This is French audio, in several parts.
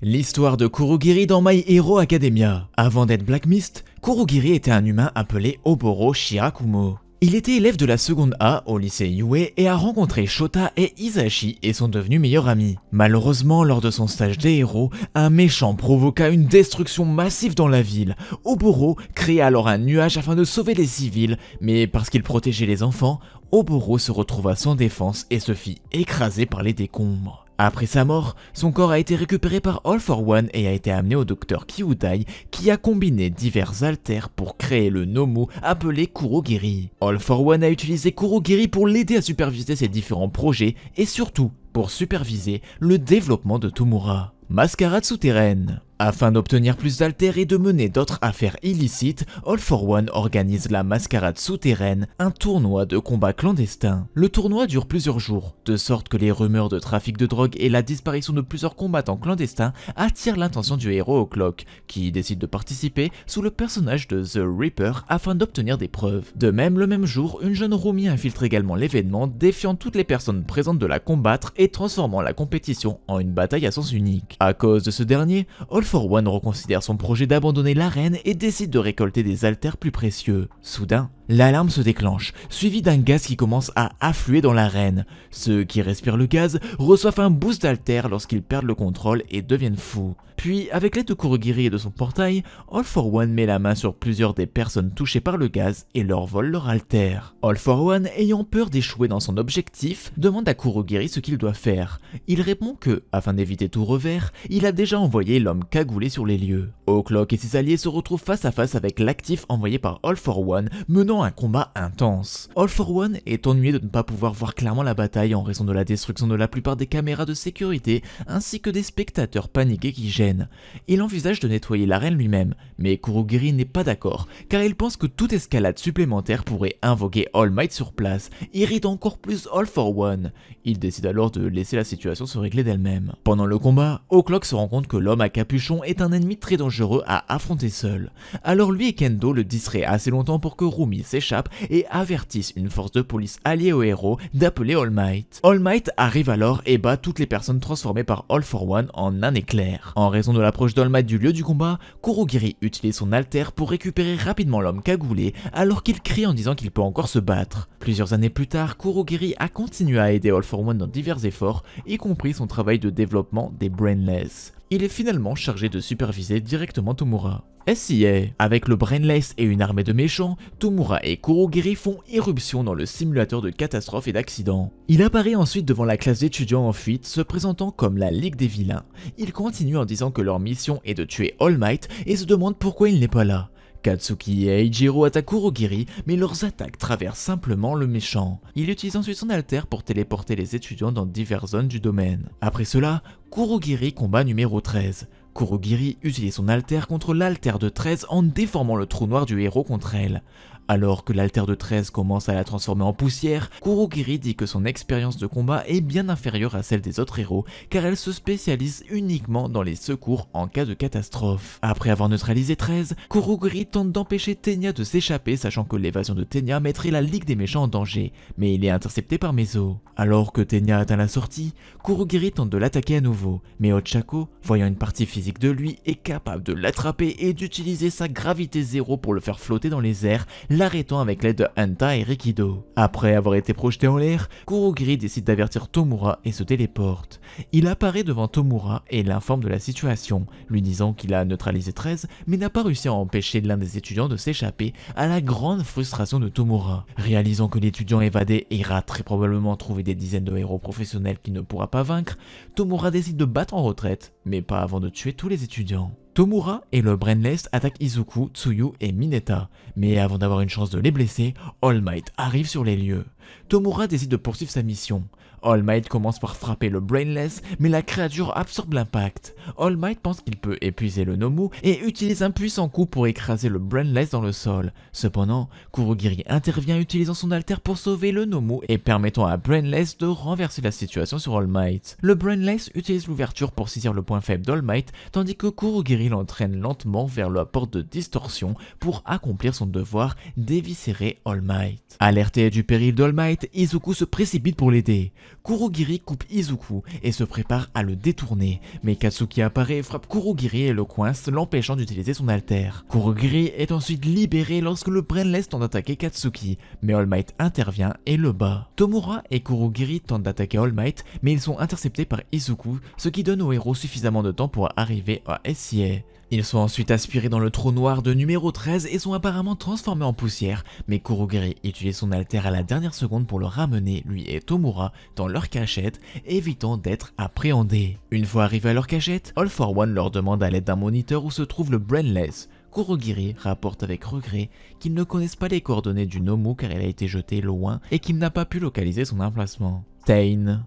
L'histoire de Kurugiri dans My Hero Academia. Avant d'être Black Mist, Kurugiri était un humain appelé Oboro Shirakumo. Il était élève de la seconde A au lycée Yue et a rencontré Shota et Izashi et sont devenus meilleurs amis. Malheureusement, lors de son stage des héros, un méchant provoqua une destruction massive dans la ville. Oboro créa alors un nuage afin de sauver les civils, mais parce qu'il protégeait les enfants, Oboro se retrouva sans défense et se fit écraser par les décombres. Après sa mort, son corps a été récupéré par All for One et a été amené au docteur Kiudai qui a combiné divers altères pour créer le Nomu appelé Kurogiri. All for One a utilisé Kurogiri pour l'aider à superviser ses différents projets et surtout pour superviser le développement de Tomura. Mascarade souterraine afin d'obtenir plus d'altères et de mener d'autres affaires illicites, All for One organise la mascarade souterraine, un tournoi de combat clandestin. Le tournoi dure plusieurs jours, de sorte que les rumeurs de trafic de drogue et la disparition de plusieurs combattants clandestins attirent l'attention du héros au clock, qui décide de participer sous le personnage de The Reaper afin d'obtenir des preuves. De même, le même jour, une jeune roomie infiltre également l'événement, défiant toutes les personnes présentes de la combattre et transformant la compétition en une bataille à sens unique. A cause de ce dernier, All for One reconsidère son projet d'abandonner l'arène et décide de récolter des haltères plus précieux. Soudain, L'alarme se déclenche, suivie d'un gaz qui commence à affluer dans l'arène. Ceux qui respirent le gaz reçoivent un boost d'alter lorsqu'ils perdent le contrôle et deviennent fous. Puis, avec l'aide de Kurogiri et de son portail, All for One met la main sur plusieurs des personnes touchées par le gaz et leur vole leur alter. All for One, ayant peur d'échouer dans son objectif, demande à Kurogiri ce qu'il doit faire. Il répond que, afin d'éviter tout revers, il a déjà envoyé l'homme cagoulé sur les lieux. O'Clock et ses alliés se retrouvent face à face avec l'actif envoyé par All for One, menant un combat intense. All for One est ennuyé de ne pas pouvoir voir clairement la bataille en raison de la destruction de la plupart des caméras de sécurité ainsi que des spectateurs paniqués qui gênent. Il envisage de nettoyer l'arène lui-même, mais Kurugiri n'est pas d'accord car il pense que toute escalade supplémentaire pourrait invoquer All Might sur place, irritant encore plus All for One. Il décide alors de laisser la situation se régler d'elle-même. Pendant le combat, O'Clock se rend compte que l'homme à capuchon est un ennemi très dangereux à affronter seul. Alors lui et Kendo le distraient assez longtemps pour que Rumi s'échappent et avertissent une force de police alliée au héros d'appeler All Might. All Might arrive alors et bat toutes les personnes transformées par All for One en un éclair. En raison de l'approche d'All Might du lieu du combat, Kurogiri utilise son alter pour récupérer rapidement l'homme cagoulé alors qu'il crie en disant qu'il peut encore se battre. Plusieurs années plus tard, Kurogiri a continué à aider All for One dans divers efforts, y compris son travail de développement des Brainless. Il est finalement chargé de superviser directement Tomura. SIA. Avec le Brainless et une armée de méchants, Tomura et Kurogiri font irruption dans le simulateur de catastrophe et d'accident. Il apparaît ensuite devant la classe d'étudiants en fuite, se présentant comme la Ligue des vilains. Il continue en disant que leur mission est de tuer All Might et se demande pourquoi il n'est pas là. Katsuki et Eijiro attaquent Kurogiri, mais leurs attaques traversent simplement le méchant. Il utilise ensuite son alter pour téléporter les étudiants dans diverses zones du domaine. Après cela, Kurogiri combat numéro 13. Kurogiri utilisait son alter contre l'alter de 13 en déformant le trou noir du héros contre elle. Alors que l'alter de 13 commence à la transformer en poussière, Kurogiri dit que son expérience de combat est bien inférieure à celle des autres héros car elle se spécialise uniquement dans les secours en cas de catastrophe. Après avoir neutralisé 13, Kurogiri tente d'empêcher Tenya de s'échapper sachant que l'évasion de Tenya mettrait la Ligue des méchants en danger, mais il est intercepté par Mezo. Alors que Tenya atteint la sortie, Kurogiri tente de l'attaquer à nouveau, mais Ochako, voyant une partie physique de lui, est capable de l'attraper et d'utiliser sa gravité zéro pour le faire flotter dans les airs, l'arrêtant avec l'aide de Hanta et Rikido. Après avoir été projeté en l'air, Kurogiri décide d'avertir Tomura et se téléporte. Il apparaît devant Tomura et l'informe de la situation, lui disant qu'il a neutralisé 13 mais n'a pas réussi à empêcher l'un des étudiants de s'échapper à la grande frustration de Tomura. Réalisant que l'étudiant évadé ira très probablement trouver des dizaines de héros professionnels qu'il ne pourra pas vaincre, Tomura décide de battre en retraite mais pas avant de tuer tous les étudiants. Tomura et le Brainless attaquent Izuku, Tsuyu et Mineta, mais avant d'avoir une chance de les blesser, All Might arrive sur les lieux. Tomura décide de poursuivre sa mission. All Might commence par frapper le Brainless, mais la créature absorbe l'impact. All Might pense qu'il peut épuiser le Nomu et utilise un puissant coup pour écraser le Brainless dans le sol. Cependant, Kurugiri intervient utilisant son alter pour sauver le Nomu et permettant à Brainless de renverser la situation sur All Might. Le Brainless utilise l'ouverture pour saisir le point faible d'All Might, tandis que Kurugiri l'entraîne lentement vers la porte de distorsion pour accomplir son devoir d'éviscérer All Might. Alerté du péril d'All Might, Izuku se précipite pour l'aider. Kurogiri coupe Izuku et se prépare à le détourner, mais Katsuki apparaît, frappe Kurogiri et le coince, l'empêchant d'utiliser son alter. Kurogiri est ensuite libéré lorsque le Brainless tente d'attaquer Katsuki, mais All Might intervient et le bat. Tomura et Kurogiri tentent d'attaquer All Might, mais ils sont interceptés par Izuku, ce qui donne au héros suffisamment de temps pour arriver à SIA. Ils sont ensuite aspirés dans le trou noir de numéro 13 et sont apparemment transformés en poussière, mais Kurogiri utilise son alter à la dernière seconde pour le ramener, lui et Tomura, dans leur cachette, évitant d'être appréhendés. Une fois arrivés à leur cachette, All for One leur demande à l'aide d'un moniteur où se trouve le Brainless. Kurogiri rapporte avec regret qu'ils ne connaissent pas les coordonnées du Nomu car elle a été jetée loin et qu'il n'a pas pu localiser son emplacement.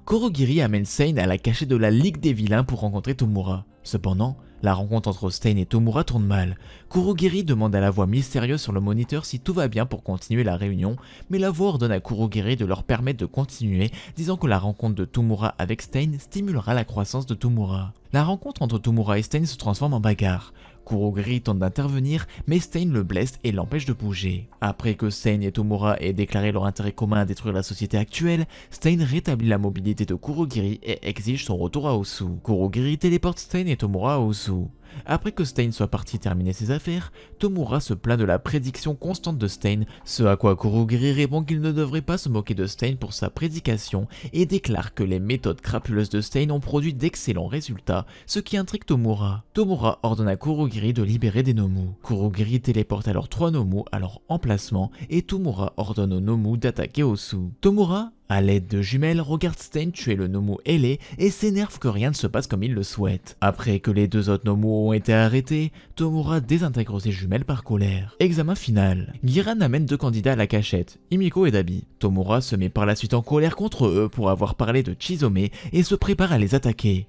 Kurogiri amène Stain à la cachette de la Ligue des Vilains pour rencontrer Tomura. Cependant, la rencontre entre Stain et Tomura tourne mal. Kurogiri demande à la voix mystérieuse sur le moniteur si tout va bien pour continuer la réunion, mais la voix ordonne à Kurogiri de leur permettre de continuer, disant que la rencontre de Tomura avec Stain stimulera la croissance de Tomura. La rencontre entre Tomura et Stain se transforme en bagarre. Kurogiri tente d'intervenir, mais Stein le blesse et l'empêche de bouger. Après que Stein et Tomura aient déclaré leur intérêt commun à détruire la société actuelle, Stein rétablit la mobilité de Kurogiri et exige son retour à Osu. Kurogiri téléporte Stein et Tomura à Osu. Après que Stein soit parti terminer ses affaires, Tomura se plaint de la prédiction constante de Stein, ce à quoi Kurugiri répond qu'il ne devrait pas se moquer de Stein pour sa prédication et déclare que les méthodes crapuleuses de Stein ont produit d'excellents résultats, ce qui intrigue Tomura. Tomura ordonne à Kurugiri de libérer des Nomu. Kurugiri téléporte alors trois Nomu à leur emplacement et Tomura ordonne aux Nomu d'attaquer Osu. Tomura a l'aide de jumelles, regarde Stein tuer le Nomu ailé et s'énerve que rien ne se passe comme il le souhaite. Après que les deux autres Nomu ont été arrêtés, Tomura désintègre ses jumelles par colère. Examen final. Giran amène deux candidats à la cachette, Imiko et Dabi. Tomura se met par la suite en colère contre eux pour avoir parlé de Chizome et se prépare à les attaquer.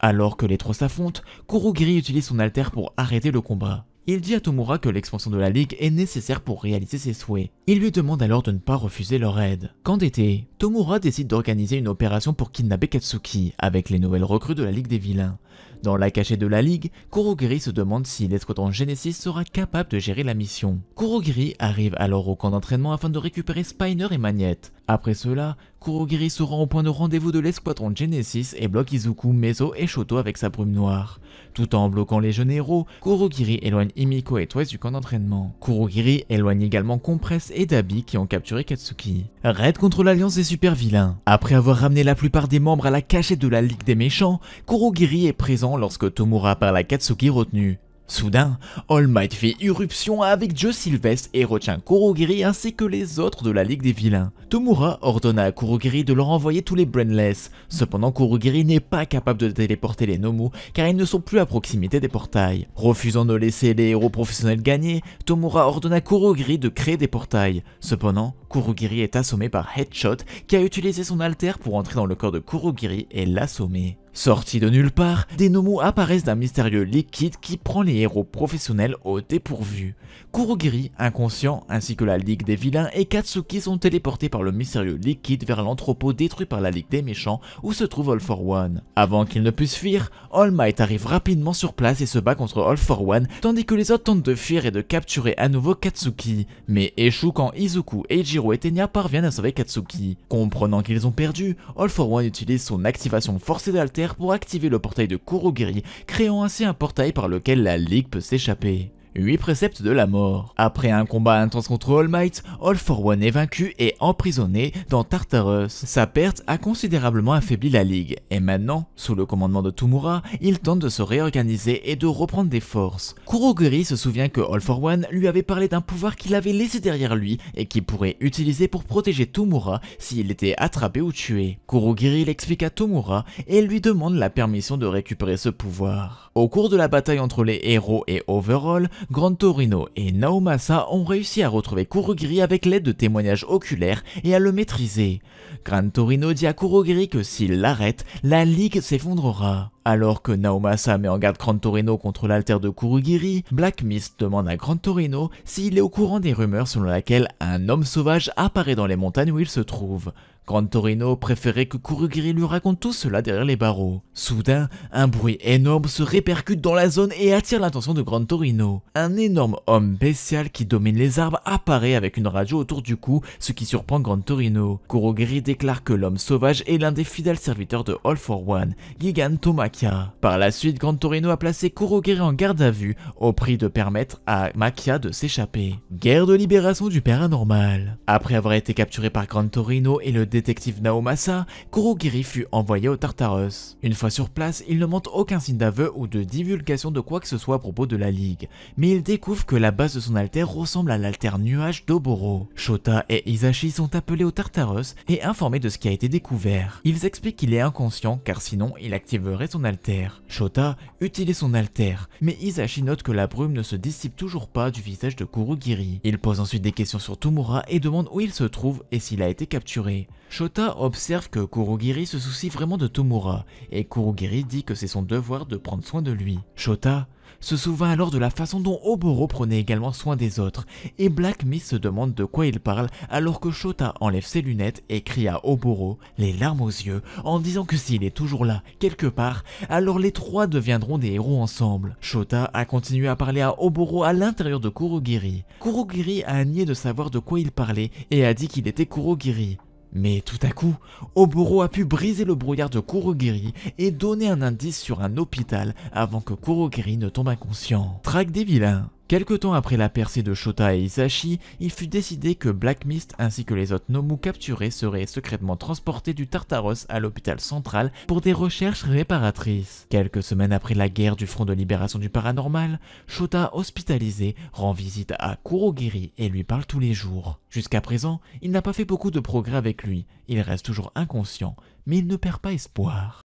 Alors que les trois s'affrontent, Kurugiri utilise son alter pour arrêter le combat. Il dit à Tomura que l'expansion de la ligue est nécessaire pour réaliser ses souhaits. Il lui demande alors de ne pas refuser leur aide. Quand d'été, Tomura décide d'organiser une opération pour kidnapper Katsuki avec les nouvelles recrues de la ligue des vilains. Dans la cachette de la ligue, Kurogiri se demande si l'escadron Genesis sera capable de gérer la mission. Kurogiri arrive alors au camp d'entraînement afin de récupérer Spiner et Magnette. Après cela, Kurogiri se rend au point de rendez-vous de l'escadron Genesis et bloque Izuku, Mezo et Shoto avec sa brume noire. Tout en bloquant les jeunes héros, Kurogiri éloigne Imiko et Twice du camp d'entraînement. Kurogiri éloigne également Compress et Dabi qui ont capturé Katsuki. Raid contre l'alliance des super vilains. Après avoir ramené la plupart des membres à la cachette de la Ligue des méchants, Kurogiri est présent lorsque Tomura parle à Katsuki retenu. Soudain, All Might fait irruption avec Joe Sylvestre et retient Kurogiri ainsi que les autres de la Ligue des Vilains. Tomura ordonna à Kurogiri de leur envoyer tous les Brainless. Cependant, Kurogiri n'est pas capable de téléporter les Nomu car ils ne sont plus à proximité des portails. Refusant de laisser les héros professionnels gagner, Tomura ordonna à Kurogiri de créer des portails. Cependant, Kurogiri est assommé par Headshot qui a utilisé son alter pour entrer dans le corps de Kurogiri et l'assommer. Sortis de nulle part, des Nomu apparaissent d'un mystérieux liquide qui prend les héros professionnels au dépourvu. Kurogiri, inconscient, ainsi que la Ligue des vilains et Katsuki sont téléportés par le mystérieux liquide vers l'entrepôt détruit par la Ligue des méchants où se trouve All for One. Avant qu'ils ne puissent fuir, All Might arrive rapidement sur place et se bat contre All for One, tandis que les autres tentent de fuir et de capturer à nouveau Katsuki, mais échouent quand Izuku, Eijiro et Tenya parviennent à sauver Katsuki. Comprenant qu'ils ont perdu, All for One utilise son activation forcée d'alter pour activer le portail de Kurogiri, créant ainsi un portail par lequel la Ligue peut s'échapper. 8 préceptes de la mort. Après un combat intense contre All Might, All For One est vaincu et emprisonné dans Tartarus. Sa perte a considérablement affaibli la Ligue, et maintenant, sous le commandement de Tomura, il tente de se réorganiser et de reprendre des forces. Kurogiri se souvient que All For One lui avait parlé d'un pouvoir qu'il avait laissé derrière lui et qu'il pourrait utiliser pour protéger Tomura s'il était attrapé ou tué. Kurogiri l'explique à Tomura et lui demande la permission de récupérer ce pouvoir. Au cours de la bataille entre les héros et Overall, Gran Torino et Naomasa ont réussi à retrouver Kurogiri avec l'aide de témoignages oculaires et à le maîtriser. Gran Torino dit à Kurogiri que s'il l'arrête, la Ligue s'effondrera. Alors que Naomasa met en garde Gran Torino contre l'alter de Kurugiri, Black Mist demande à Gran Torino s'il est au courant des rumeurs selon laquelle un homme sauvage apparaît dans les montagnes où il se trouve. Grand Torino préférait que Kurogiri lui raconte tout cela derrière les barreaux. Soudain, un bruit énorme se répercute dans la zone et attire l'attention de Grand Torino. Un énorme homme bestial qui domine les arbres apparaît avec une radio autour du cou, ce qui surprend Grand Torino. Kurugiri déclare que l'homme sauvage est l'un des fidèles serviteurs de All for One, Giganto Makia. Par la suite, Grand Torino a placé Kurogiri en garde à vue, au prix de permettre à Makia de s'échapper. Guerre de libération du paranormal. Après avoir été capturé par Grand Torino et le détective Naomasa, Kurogiri fut envoyé au Tartarus. Une fois sur place, il ne montre aucun signe d'aveu ou de divulgation de quoi que ce soit à propos de la Ligue, mais il découvre que la base de son alter ressemble à l'altère nuage d'Oboro. Shota et Izashi sont appelés au Tartarus et informés de ce qui a été découvert. Ils expliquent qu'il est inconscient car sinon il activerait son alter. Shota utilise son alter, mais Izashi note que la brume ne se dissipe toujours pas du visage de Kurogiri. Il pose ensuite des questions sur Tomura et demande où il se trouve et s'il a été capturé. Shota observe que Kurogiri se soucie vraiment de Tomura, et Kurogiri dit que c'est son devoir de prendre soin de lui. Shota se souvint alors de la façon dont Oboro prenait également soin des autres, et Black se demande de quoi il parle alors que Shota enlève ses lunettes et crie à Oboro, les larmes aux yeux, en disant que s'il est toujours là, quelque part, alors les trois deviendront des héros ensemble. Shota a continué à parler à Oboro à l'intérieur de Kurogiri. Kurogiri a nié de savoir de quoi il parlait et a dit qu'il était Kurogiri. Mais tout à coup, Oboro a pu briser le brouillard de Kurogiri et donner un indice sur un hôpital avant que Kurogiri ne tombe inconscient. Traque des vilains Quelque temps après la percée de Shota et Isashi, il fut décidé que Black Mist ainsi que les autres Nomu capturés seraient secrètement transportés du Tartaros à l'hôpital central pour des recherches réparatrices. Quelques semaines après la guerre du Front de Libération du Paranormal, Shota, hospitalisé, rend visite à Kurogiri et lui parle tous les jours. Jusqu'à présent, il n'a pas fait beaucoup de progrès avec lui, il reste toujours inconscient, mais il ne perd pas espoir.